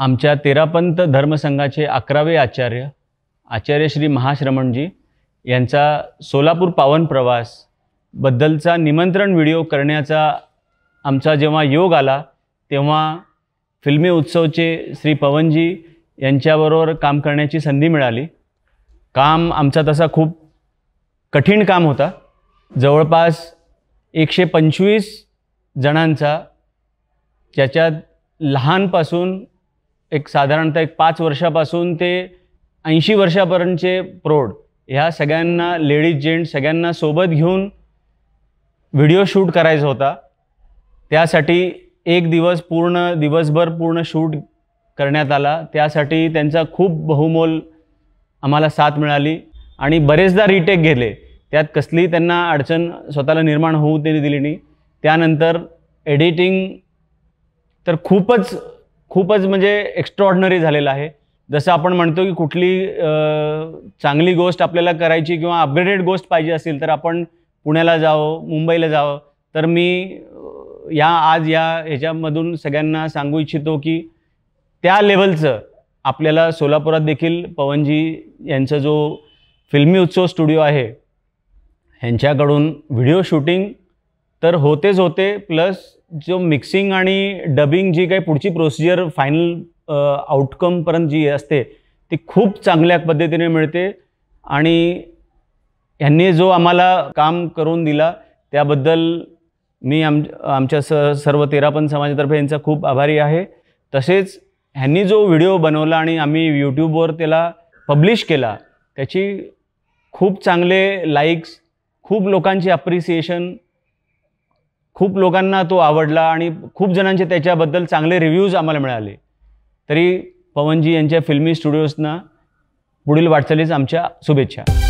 आमच्या तेरापंत धर्मसंघाचे अकरावे आचार्य आचार्य श्री महाश्रमणजी यांचा सोलापूर पावन प्रवास बद्दलचा निमंत्रण व्हिडिओ करण्याचा आमचा जेव्हा योग आला तेव्हा फिल्मी उत्सवचे श्री पवनजी यांच्याबरोबर काम करण्याची संधी मिळाली काम आमचा तसा खूप कठीण काम होता जवळपास एकशे पंचवीस जणांचा ज्याच्यात लहानपासून एक साधारणतः एक पाच वर्षापासून ते ऐंशी वर्षापर्यंतचे प्रौढ ह्या सगळ्यांना लेडीज जेंट्स सगळ्यांना सोबत घेऊन व्हिडिओ शूट करायचा होता त्यासाठी एक दिवस पूर्ण दिवसभर पूर्ण शूट करण्यात आला त्यासाठी त्यांचा खूप बहुमोल आम्हाला साथ मिळाली आणि बरेचदा रिटेक गेले त्यात कसली त्यांना अडचण स्वतःला निर्माण होऊ तरी दिली नाही त्यानंतर एडिटिंग तर खूपच खूपच म्हणजे एक्स्ट्रॉर्डनरी झालेलं आहे जसं आपण म्हणतो की कुठली चांगली गोष्ट आपल्याला करायची किंवा अपग्रेडेड गोष्ट पाहिजे असेल तर आपण पुण्याला जावं मुंबईला जावं तर मी या आज या ह्याच्यामधून सगळ्यांना सांगू इच्छितो की त्या लेवलचं आपल्याला सोलापुरात देखील पवनजी यांचा जो फिल्मी उत्सव स्टुडिओ आहे ह्यांच्याकडून व्हिडिओ शूटिंग तर होतेच होते प्लस जो मिक्सिंग आणि डबिंग जी काही पुढची प्रोसिजर फायनल आउटकमपर्यंत जी असते ती खूप चांगल्या पद्धतीने मिळते आणि यांनी जो आम्हाला काम करून दिला त्याबद्दल मी आम आमच्या स सर्व तेरापन समाजातर्फे यांचा खूप आभारी आहे तसेच ह्यांनी जो व्हिडिओ बनवला आणि आम्ही यूट्यूबवर त्याला पब्लिश केला त्याची खूप चांगले लाईक्स खूप लोकांची अप्रिसिएशन खूप लोकांना तो आवडला आणि खूप जणांचे त्याच्याबद्दल चांगले रिव्ह्यूज आम्हाला मिळाले तरी पवनजी यांच्या फिल्मी स्टुडिओजना पुढील वाटचालीच आमच्या शुभेच्छा